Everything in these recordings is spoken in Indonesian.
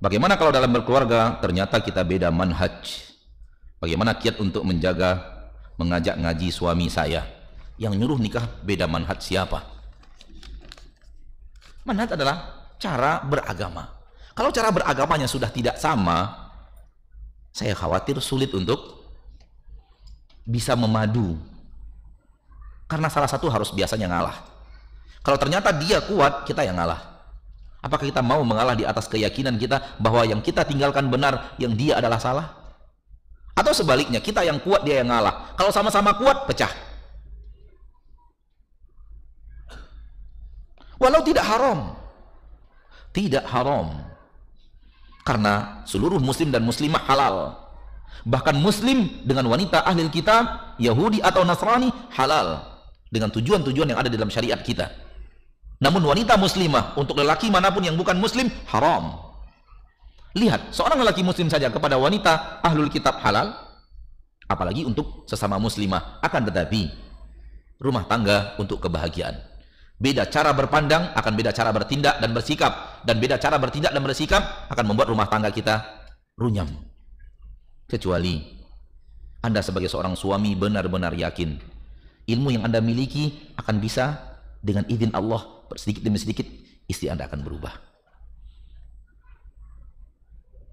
Bagaimana kalau dalam berkeluarga ternyata kita beda manhaj? Bagaimana kiat untuk menjaga mengajak ngaji suami saya yang nyuruh nikah beda manhaj siapa? Manhaj adalah cara beragama. Kalau cara beragamanya sudah tidak sama, saya khawatir sulit untuk bisa memadu. Karena salah satu harus biasanya ngalah. Kalau ternyata dia kuat, kita yang ngalah. Apakah kita mau mengalah di atas keyakinan kita bahwa yang kita tinggalkan benar, yang dia adalah salah? Atau sebaliknya, kita yang kuat, dia yang ngalah. Kalau sama-sama kuat, pecah. Walau tidak haram. Tidak haram. Karena seluruh muslim dan muslimah halal. Bahkan muslim dengan wanita ahli kitab, Yahudi atau Nasrani halal. Dengan tujuan-tujuan yang ada dalam syariat kita. Namun wanita muslimah untuk lelaki manapun yang bukan muslim haram. Lihat, seorang lelaki muslim saja kepada wanita ahlul kitab halal, apalagi untuk sesama muslimah. Akan tetapi, rumah tangga untuk kebahagiaan. Beda cara berpandang akan beda cara bertindak dan bersikap. Dan beda cara bertindak dan bersikap akan membuat rumah tangga kita runyam. Kecuali Anda sebagai seorang suami benar-benar yakin ilmu yang Anda miliki akan bisa dengan izin Allah sedikit demi sedikit istri Anda akan berubah.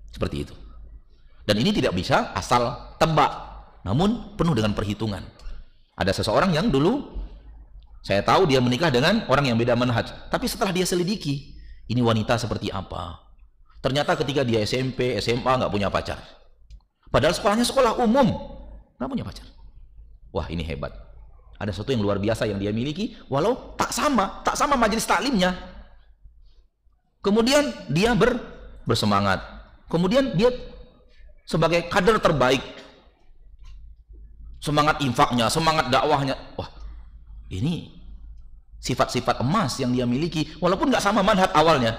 Seperti itu. Dan ini tidak bisa asal tembak namun penuh dengan perhitungan. Ada seseorang yang dulu saya tahu dia menikah dengan orang yang beda manhaj, tapi setelah dia selidiki, ini wanita seperti apa? Ternyata ketika dia SMP, SMA nggak punya pacar. Padahal sekolahnya sekolah umum, nggak punya pacar. Wah ini hebat. Ada sesuatu yang luar biasa yang dia miliki, walau tak sama, tak sama majelis taklimnya. Kemudian dia ber, bersemangat. Kemudian dia sebagai kader terbaik. Semangat infaknya, semangat dakwahnya. Wah, ini sifat-sifat emas yang dia miliki, walaupun nggak sama manhat awalnya.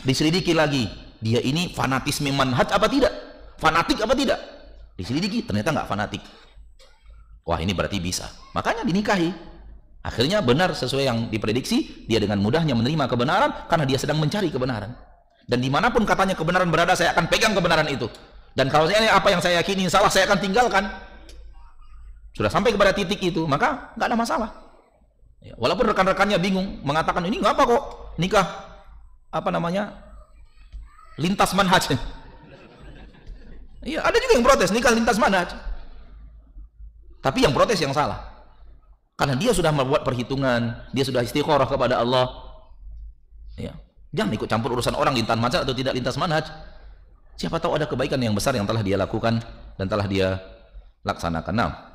Diselidiki lagi, dia ini fanatisme manhat apa tidak? Fanatik apa tidak? Diselidiki, ternyata nggak fanatik Wah ini berarti bisa. Makanya dinikahi. Akhirnya benar sesuai yang diprediksi, dia dengan mudahnya menerima kebenaran karena dia sedang mencari kebenaran. Dan dimanapun katanya kebenaran berada, saya akan pegang kebenaran itu. Dan kalau saya apa yang saya yakini salah, saya akan tinggalkan. Sudah sampai kepada titik itu, maka nggak ada masalah. Ya, walaupun rekan-rekannya bingung mengatakan ini nggak apa kok nikah apa namanya lintas manhaj. Iya, ada juga yang protes nikah lintas manhaj. Tapi yang protes yang salah. Karena dia sudah membuat perhitungan, dia sudah istiqorah kepada Allah. Ya. Jangan ikut campur urusan orang lintas manhaj atau tidak lintas manhaj. Siapa tahu ada kebaikan yang besar yang telah dia lakukan dan telah dia laksanakan. Nah,